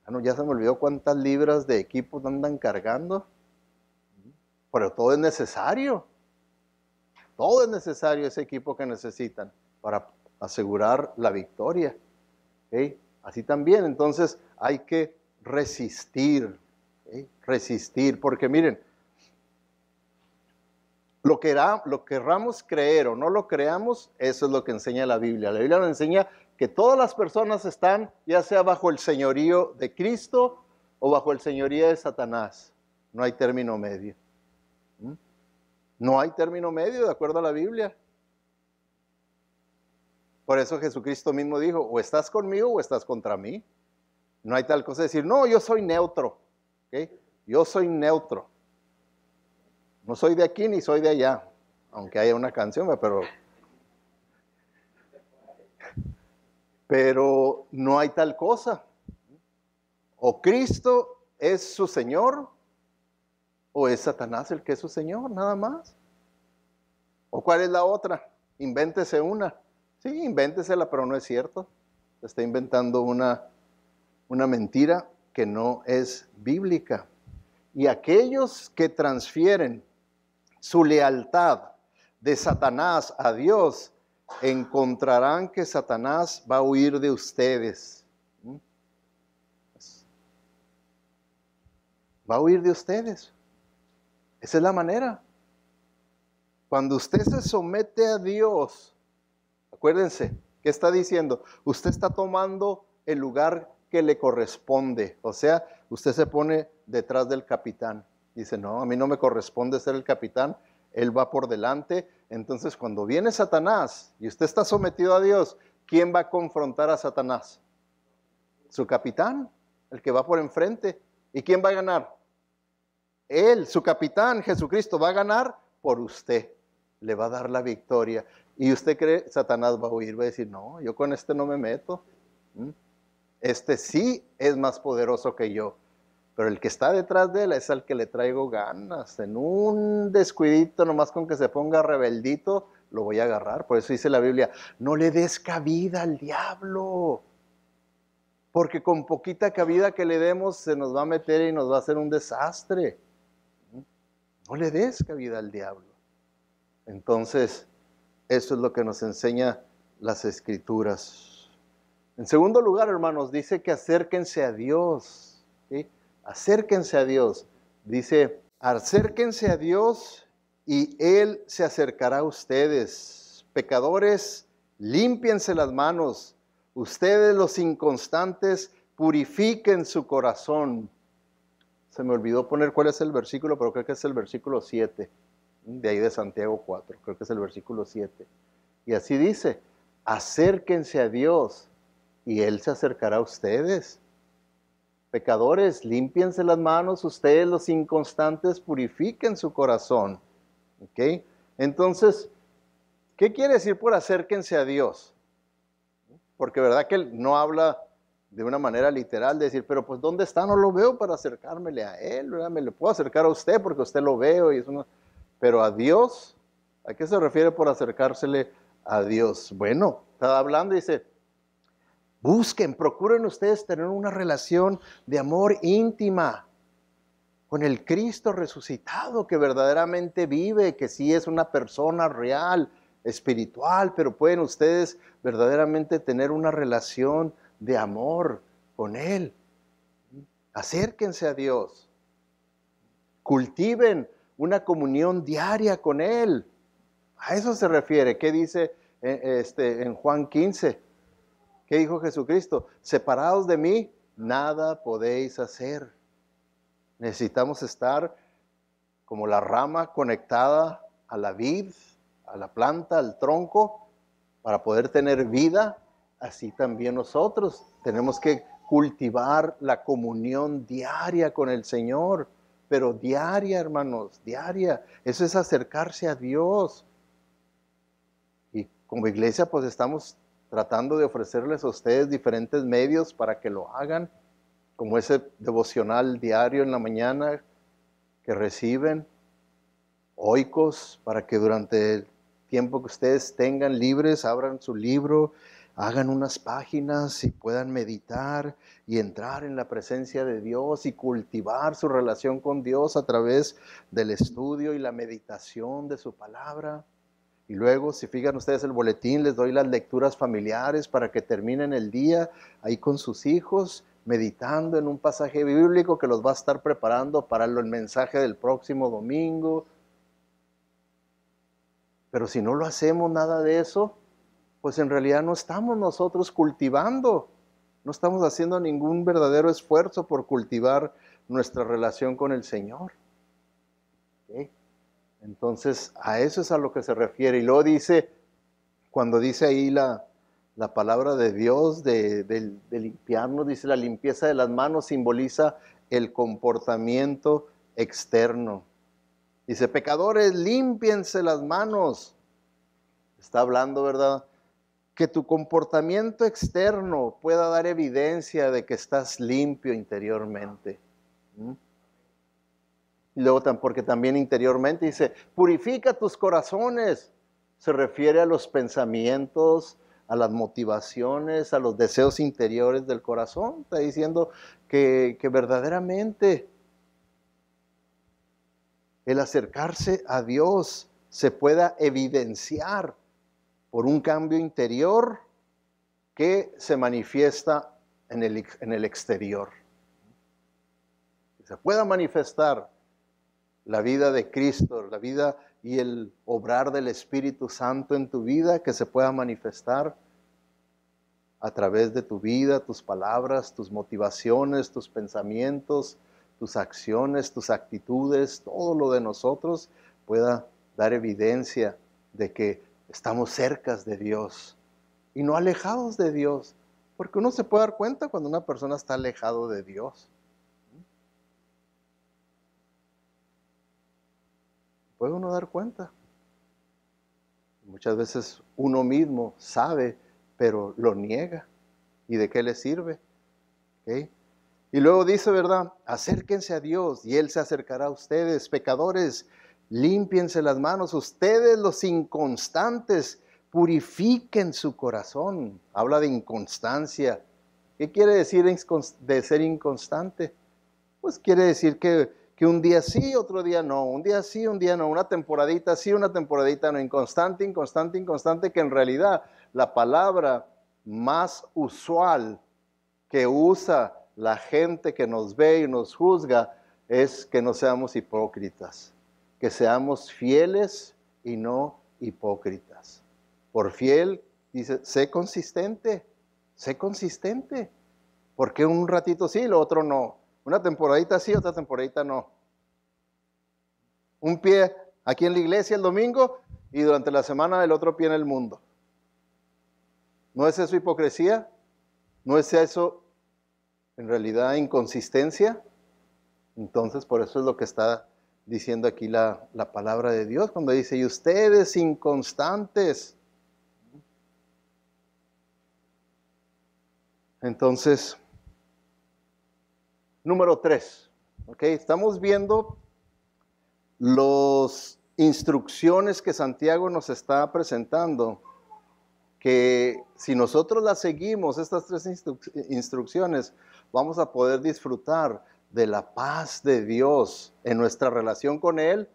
Ah, ya se me olvidó cuántas libras de equipos andan cargando. Pero todo es necesario. Todo es necesario ese equipo que necesitan para asegurar la victoria. Así también, entonces hay que resistir, resistir, porque miren, lo, que lo querramos creer o no lo creamos, eso es lo que enseña la Biblia. La Biblia nos enseña que todas las personas están ya sea bajo el señorío de Cristo o bajo el señorío de Satanás. No hay término medio. ¿Mm? No hay término medio de acuerdo a la Biblia. Por eso Jesucristo mismo dijo, o estás conmigo o estás contra mí. No hay tal cosa de decir, no, yo soy neutro. Yo soy neutro. No soy de aquí ni soy de allá, aunque haya una canción, pero Pero no hay tal cosa. O Cristo es su Señor, o es Satanás el que es su Señor, nada más. ¿O cuál es la otra? Invéntese una. Sí, invéntesela, pero no es cierto. Se está inventando una, una mentira que no es bíblica. Y aquellos que transfieren su lealtad de Satanás a Dios encontrarán que Satanás va a huir de ustedes. ¿Mm? Va a huir de ustedes. Esa es la manera. Cuando usted se somete a Dios, acuérdense, ¿qué está diciendo? Usted está tomando el lugar que le corresponde. O sea, usted se pone detrás del capitán. Dice, no, a mí no me corresponde ser el capitán. Él va por delante entonces, cuando viene Satanás y usted está sometido a Dios, ¿quién va a confrontar a Satanás? Su capitán, el que va por enfrente. ¿Y quién va a ganar? Él, su capitán, Jesucristo, va a ganar por usted. Le va a dar la victoria. Y usted cree, Satanás va a huir, va a decir, no, yo con este no me meto. ¿Mm? Este sí es más poderoso que yo pero el que está detrás de él es al que le traigo ganas. En un descuidito, nomás con que se ponga rebeldito, lo voy a agarrar. Por eso dice la Biblia, no le des cabida al diablo, porque con poquita cabida que le demos se nos va a meter y nos va a hacer un desastre. No le des cabida al diablo. Entonces, eso es lo que nos enseña las escrituras. En segundo lugar, hermanos, dice que acérquense a Dios. ¿sí? acérquense a Dios. Dice, acérquense a Dios y Él se acercará a ustedes. Pecadores, límpiense las manos. Ustedes los inconstantes, purifiquen su corazón. Se me olvidó poner cuál es el versículo, pero creo que es el versículo 7, de ahí de Santiago 4, creo que es el versículo 7. Y así dice, acérquense a Dios y Él se acercará a ustedes. Pecadores, límpiense las manos, ustedes los inconstantes, purifiquen su corazón. ¿Ok? Entonces, ¿qué quiere decir por acérquense a Dios? Porque verdad que él no habla de una manera literal, de decir, pero pues ¿dónde está? No lo veo para acercármele a Él, Me lo puedo acercar a usted porque usted lo veo y es Pero a Dios, ¿a qué se refiere por acercársele a Dios? Bueno, está hablando y dice, Busquen, procuren ustedes tener una relación de amor íntima con el Cristo resucitado que verdaderamente vive, que sí es una persona real, espiritual, pero pueden ustedes verdaderamente tener una relación de amor con Él. Acérquense a Dios. Cultiven una comunión diaria con Él. A eso se refiere. ¿Qué dice eh, este, en Juan 15? ¿Qué dijo Jesucristo? Separados de mí, nada podéis hacer. Necesitamos estar como la rama conectada a la vid, a la planta, al tronco, para poder tener vida. Así también nosotros tenemos que cultivar la comunión diaria con el Señor, pero diaria, hermanos, diaria. Eso es acercarse a Dios. Y como iglesia, pues estamos tratando de ofrecerles a ustedes diferentes medios para que lo hagan, como ese devocional diario en la mañana que reciben, oicos, para que durante el tiempo que ustedes tengan libres, abran su libro, hagan unas páginas y puedan meditar y entrar en la presencia de Dios y cultivar su relación con Dios a través del estudio y la meditación de su palabra. Y luego, si fijan ustedes el boletín, les doy las lecturas familiares para que terminen el día ahí con sus hijos, meditando en un pasaje bíblico que los va a estar preparando para el mensaje del próximo domingo. Pero si no lo hacemos nada de eso, pues en realidad no estamos nosotros cultivando, no estamos haciendo ningún verdadero esfuerzo por cultivar nuestra relación con el Señor. Entonces, a eso es a lo que se refiere. Y luego dice, cuando dice ahí la, palabra de Dios de, limpiarnos, dice la limpieza de las manos simboliza el comportamiento externo. Dice, pecadores, límpiense las manos. Está hablando, ¿verdad? Que tu comportamiento externo pueda dar evidencia de que estás limpio interiormente. ¿Mm? Y luego, porque también interiormente dice, purifica tus corazones. Se refiere a los pensamientos, a las motivaciones, a los deseos interiores del corazón. Está diciendo que, verdaderamente el acercarse a Dios se pueda evidenciar por un cambio interior que se manifiesta en el, en el exterior. se pueda manifestar la vida de Cristo, la vida y el obrar del Espíritu Santo en tu vida que se pueda manifestar a través de tu vida, tus palabras, tus motivaciones, tus pensamientos, tus acciones, tus actitudes, todo lo de nosotros pueda dar evidencia de que estamos cercas de Dios y no alejados de Dios, porque uno se puede dar cuenta cuando una persona está alejado de Dios. puede uno dar cuenta. Muchas veces uno mismo sabe, pero lo niega. ¿Y de qué le sirve? Y luego dice, ¿verdad? Acérquense a Dios y Él se acercará a ustedes, pecadores. Límpiense las manos, ustedes los inconstantes, purifiquen su corazón. Habla de inconstancia. ¿Qué quiere decir de ser inconstante? Pues quiere decir que que un día sí, otro día no, un día sí, un día no, una temporadita sí, una temporadita no, inconstante, inconstante, inconstante, que en realidad la palabra más usual que usa la gente que nos ve y nos juzga es que no seamos hipócritas, que seamos fieles y no hipócritas. Por fiel, dice, sé consistente, sé consistente, porque un ratito sí, lo otro no una temporadita sí, otra temporadita no. Un pie aquí en la iglesia el domingo y durante la semana el otro pie en el mundo. ¿No es eso hipocresía? ¿No es eso en realidad inconsistencia? Entonces, por eso es lo que está diciendo aquí la, palabra de Dios cuando dice, y ustedes inconstantes. Entonces, número 3. estamos viendo las instrucciones que Santiago nos está presentando, que si nosotros las seguimos, estas tres instrucciones, vamos a poder disfrutar de la paz de Dios en nuestra relación con Él,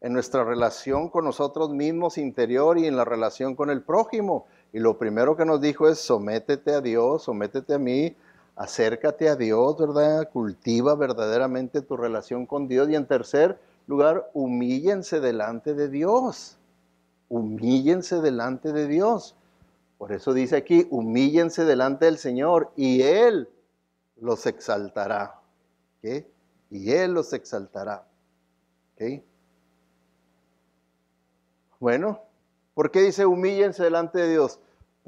en nuestra relación con nosotros mismos interior y en la relación con el prójimo. Y lo primero que nos dijo es, sométete a Dios, sométete a mí, acércate a Dios, ¿verdad? Cultiva verdaderamente tu relación con Dios. Y en tercer lugar, humíllense delante de Dios. Humíllense delante de Dios. Por eso dice aquí, humíllense delante del Señor y Él los exaltará. ¿Qué? Y Él los exaltará. ¿Ok? Bueno, ¿por qué dice humíllense delante de Dios?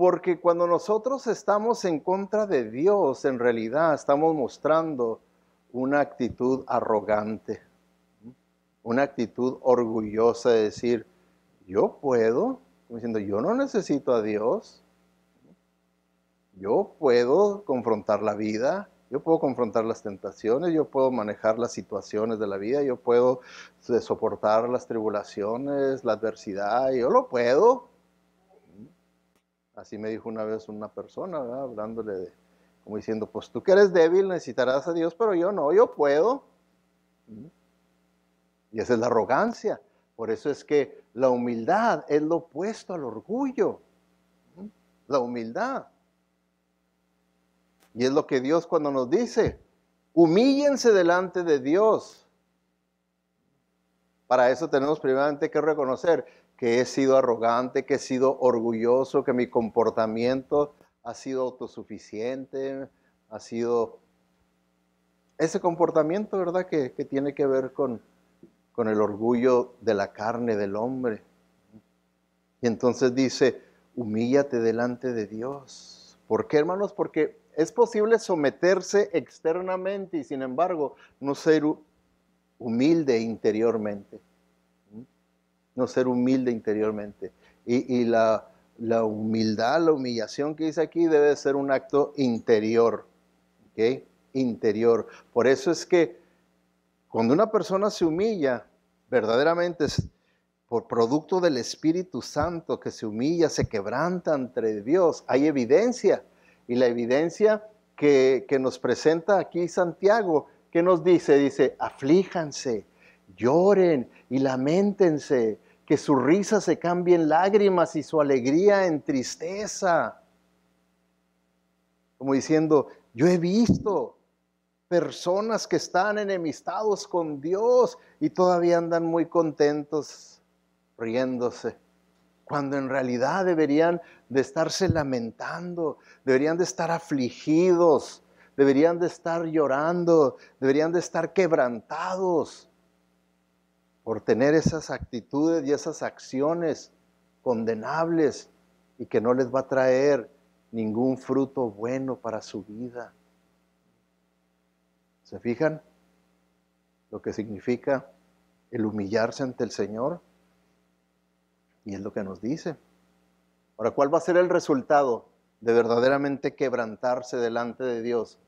Porque cuando nosotros estamos en contra de Dios, en realidad estamos mostrando una actitud arrogante, una actitud orgullosa de decir, yo puedo, como diciendo, yo no necesito a Dios, yo puedo confrontar la vida, yo puedo confrontar las tentaciones, yo puedo manejar las situaciones de la vida, yo puedo este, soportar las tribulaciones, la adversidad, yo lo puedo. Así me dijo una vez una persona, hablándole de, como diciendo, pues tú que eres débil necesitarás a Dios, pero yo no, yo puedo. ¿Mm? Y esa es la arrogancia. Por eso es que la humildad es lo opuesto al orgullo. ¿Mm? La humildad. Y es lo que Dios cuando nos dice, humíllense delante de Dios. Para eso tenemos primeramente que reconocer que he sido arrogante, que he sido orgulloso, que mi comportamiento ha sido autosuficiente, ha sido ese comportamiento, ¿verdad? Que, tiene que ver con, con el orgullo de la carne del hombre. Y entonces dice, humíllate delante de Dios. ¿Por qué, hermanos? Porque es posible someterse externamente y sin embargo no ser humilde interiormente no ser humilde interiormente. Y, la, humildad, la humillación que dice aquí debe ser un acto interior. ¿ok? Interior. Por eso es que cuando una persona se humilla, verdaderamente es por producto del Espíritu Santo que se humilla, se quebranta entre Dios. Hay evidencia. Y la evidencia que, que nos presenta aquí Santiago, que nos dice, dice, aflíjanse, Lloren y lamentense, que su risa se cambie en lágrimas y su alegría en tristeza. Como diciendo, yo he visto personas que están enemistados con Dios y todavía andan muy contentos riéndose, cuando en realidad deberían de estarse lamentando, deberían de estar afligidos, deberían de estar llorando, deberían de estar quebrantados por tener esas actitudes y esas acciones condenables y que no les va a traer ningún fruto bueno para su vida. ¿Se fijan lo que significa el humillarse ante el Señor? Y es lo que nos dice. Ahora, ¿cuál va a ser el resultado de verdaderamente quebrantarse delante de Dios?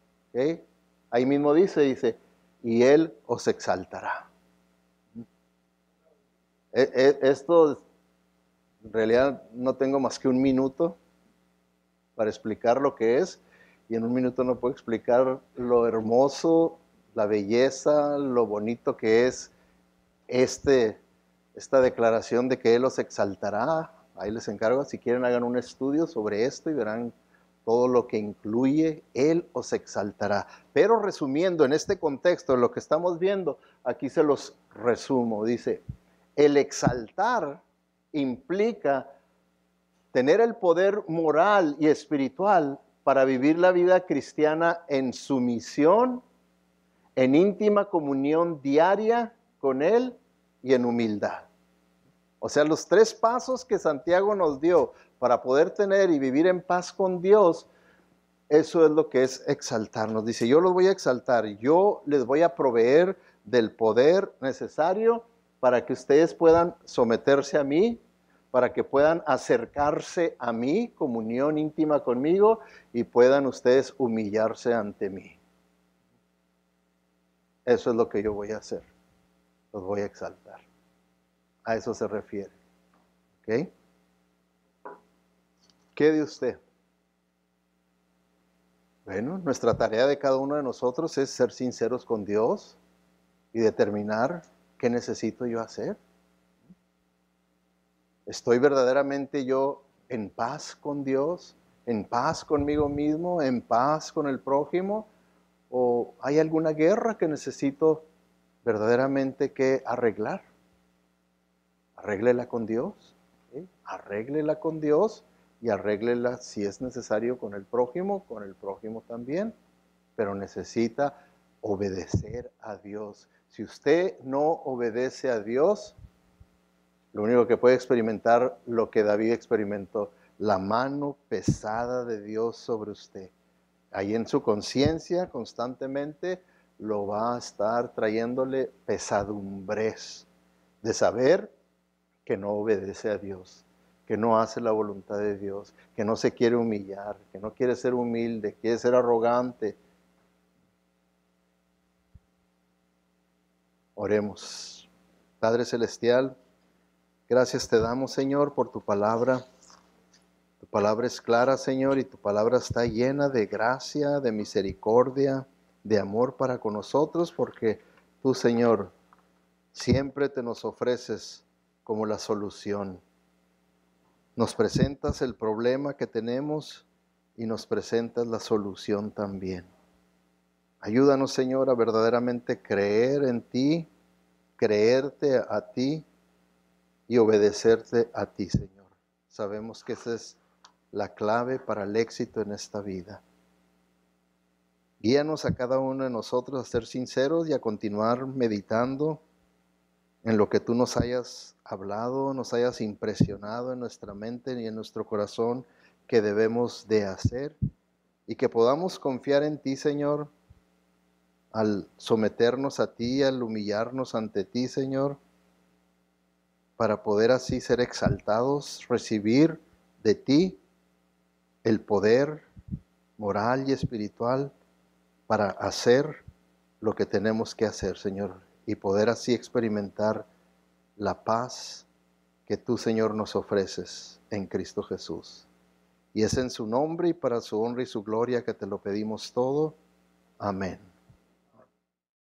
Ahí mismo dice, dice, y Él os exaltará. E, e, esto, en realidad, no tengo más que un minuto para explicar lo que es y en un minuto no puedo explicar lo hermoso, la belleza, lo bonito que es este, esta declaración de que Él los exaltará. Ahí les encargo, si quieren hagan un estudio sobre esto y verán todo lo que incluye, Él os exaltará. Pero resumiendo en este contexto, lo que estamos viendo, aquí se los resumo. Dice, el exaltar implica tener el poder moral y espiritual para vivir la vida cristiana en sumisión, en íntima comunión diaria con Él y en humildad. O sea, los tres pasos que Santiago nos dio para poder tener y vivir en paz con Dios, eso es lo que es exaltarnos. Dice, yo los voy a exaltar, yo les voy a proveer del poder necesario para que ustedes puedan someterse a mí, para que puedan acercarse a mí, comunión íntima conmigo, y puedan ustedes humillarse ante mí. Eso es lo que yo voy a hacer. Los voy a exaltar. A eso se refiere. ¿Ok? ¿Qué de usted? Bueno, nuestra tarea de cada uno de nosotros es ser sinceros con Dios y determinar ¿Qué necesito yo hacer? ¿Estoy verdaderamente yo en paz con Dios? ¿En paz conmigo mismo? ¿En paz con el prójimo? ¿O hay alguna guerra que necesito verdaderamente que arreglar? Arréglela con Dios. Arréglela con Dios y arréglela si es necesario con el prójimo, con el prójimo también. Pero necesita obedecer a Dios si usted no obedece a Dios, lo único que puede experimentar lo que David experimentó, la mano pesada de Dios sobre usted. Ahí en su conciencia constantemente lo va a estar trayéndole pesadumbres de saber que no obedece a Dios, que no hace la voluntad de Dios, que no se quiere humillar, que no quiere ser humilde, quiere ser arrogante, Oremos. Padre Celestial, gracias te damos, Señor, por tu palabra. Tu palabra es clara, Señor, y tu palabra está llena de gracia, de misericordia, de amor para con nosotros, porque tú, Señor, siempre te nos ofreces como la solución. Nos presentas el problema que tenemos y nos presentas la solución también. Ayúdanos, Señor, a verdaderamente creer en ti creerte a ti y obedecerte a ti, Señor. Sabemos que esa es la clave para el éxito en esta vida. Guíanos a cada uno de nosotros a ser sinceros y a continuar meditando en lo que tú nos hayas hablado, nos hayas impresionado en nuestra mente y en nuestro corazón que debemos de hacer y que podamos confiar en ti, Señor, al someternos a ti, al humillarnos ante ti, Señor, para poder así ser exaltados, recibir de ti el poder moral y espiritual para hacer lo que tenemos que hacer, Señor, y poder así experimentar la paz que tú, Señor, nos ofreces en Cristo Jesús. Y es en su nombre y para su honra y su gloria que te lo pedimos todo. Amén.